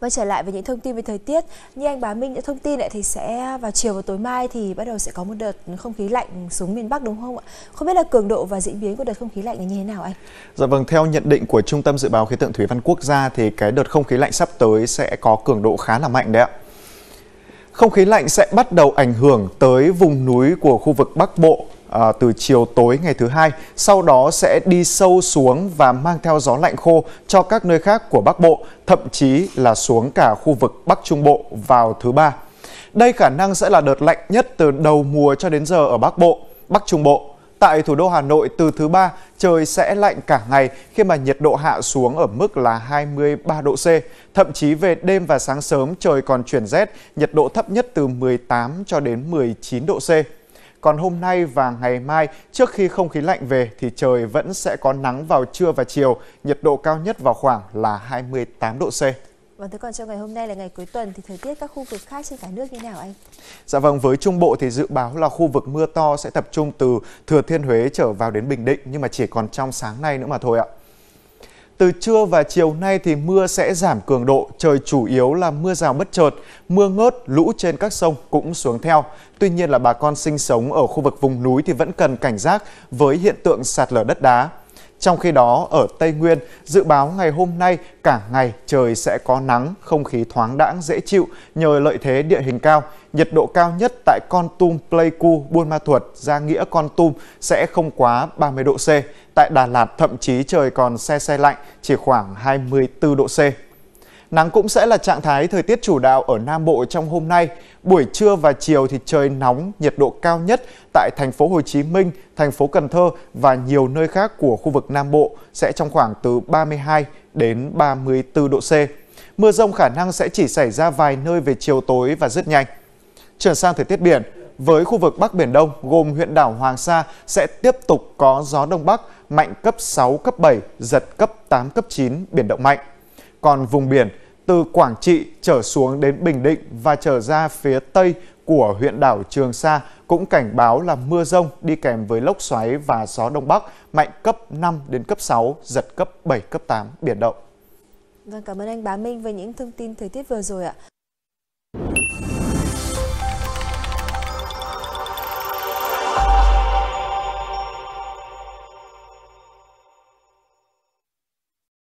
và vâng, trở lại với những thông tin về thời tiết, như anh Bá Minh đã thông tin lại thì sẽ vào chiều và tối mai thì bắt đầu sẽ có một đợt không khí lạnh xuống miền Bắc đúng không ạ? Không biết là cường độ và diễn biến của đợt không khí lạnh là như thế nào anh? Dạ vâng, theo nhận định của Trung tâm Dự báo Khí tượng Thủy văn Quốc gia thì cái đợt không khí lạnh sắp tới sẽ có cường độ khá là mạnh đấy ạ. Không khí lạnh sẽ bắt đầu ảnh hưởng tới vùng núi của khu vực Bắc Bộ à, từ chiều tối ngày thứ hai, sau đó sẽ đi sâu xuống và mang theo gió lạnh khô cho các nơi khác của Bắc Bộ, thậm chí là xuống cả khu vực Bắc Trung Bộ vào thứ ba. Đây khả năng sẽ là đợt lạnh nhất từ đầu mùa cho đến giờ ở Bắc Bộ, Bắc Trung Bộ. Tại thủ đô Hà Nội từ thứ ba trời sẽ lạnh cả ngày khi mà nhiệt độ hạ xuống ở mức là 23 độ C, thậm chí về đêm và sáng sớm trời còn chuyển rét, nhiệt độ thấp nhất từ 18 cho đến 19 độ C. Còn hôm nay và ngày mai, trước khi không khí lạnh về thì trời vẫn sẽ có nắng vào trưa và chiều, nhiệt độ cao nhất vào khoảng là 28 độ C. Vâng, thế còn trong ngày hôm nay là ngày cuối tuần thì thời tiết các khu vực khác trên cả nước như thế nào anh? Dạ vâng, với Trung Bộ thì dự báo là khu vực mưa to sẽ tập trung từ Thừa Thiên Huế trở vào đến Bình Định nhưng mà chỉ còn trong sáng nay nữa mà thôi ạ. Từ trưa và chiều nay thì mưa sẽ giảm cường độ, trời chủ yếu là mưa rào bất chợt, mưa ngớt, lũ trên các sông cũng xuống theo. Tuy nhiên là bà con sinh sống ở khu vực vùng núi thì vẫn cần cảnh giác với hiện tượng sạt lở đất đá. Trong khi đó, ở Tây Nguyên, dự báo ngày hôm nay cả ngày trời sẽ có nắng, không khí thoáng đãng dễ chịu nhờ lợi thế địa hình cao. Nhiệt độ cao nhất tại Con Tum, Pleiku, Buôn Ma Thuột, Gia Nghĩa, Con Tum sẽ không quá 30 độ C. Tại Đà Lạt thậm chí trời còn xe xe lạnh, chỉ khoảng 24 độ C. Nắng cũng sẽ là trạng thái thời tiết chủ đạo ở Nam Bộ trong hôm nay. Buổi trưa và chiều thì trời nóng, nhiệt độ cao nhất tại thành phố Hồ Chí Minh, thành phố Cần Thơ và nhiều nơi khác của khu vực Nam Bộ sẽ trong khoảng từ 32 đến 34 độ C. Mưa rông khả năng sẽ chỉ xảy ra vài nơi về chiều tối và rất nhanh. Chuyển sang thời tiết biển, với khu vực Bắc Biển Đông gồm huyện đảo Hoàng Sa sẽ tiếp tục có gió Đông Bắc mạnh cấp 6, cấp 7, giật cấp 8, cấp 9, biển động mạnh. Còn vùng biển từ Quảng Trị trở xuống đến Bình Định và trở ra phía tây của huyện đảo Trường Sa cũng cảnh báo là mưa rông đi kèm với lốc xoáy và gió đông bắc mạnh cấp 5 đến cấp 6, giật cấp 7, cấp 8, biển động. Vâng, cảm ơn anh Bá Minh về những thông tin thời tiết vừa rồi ạ.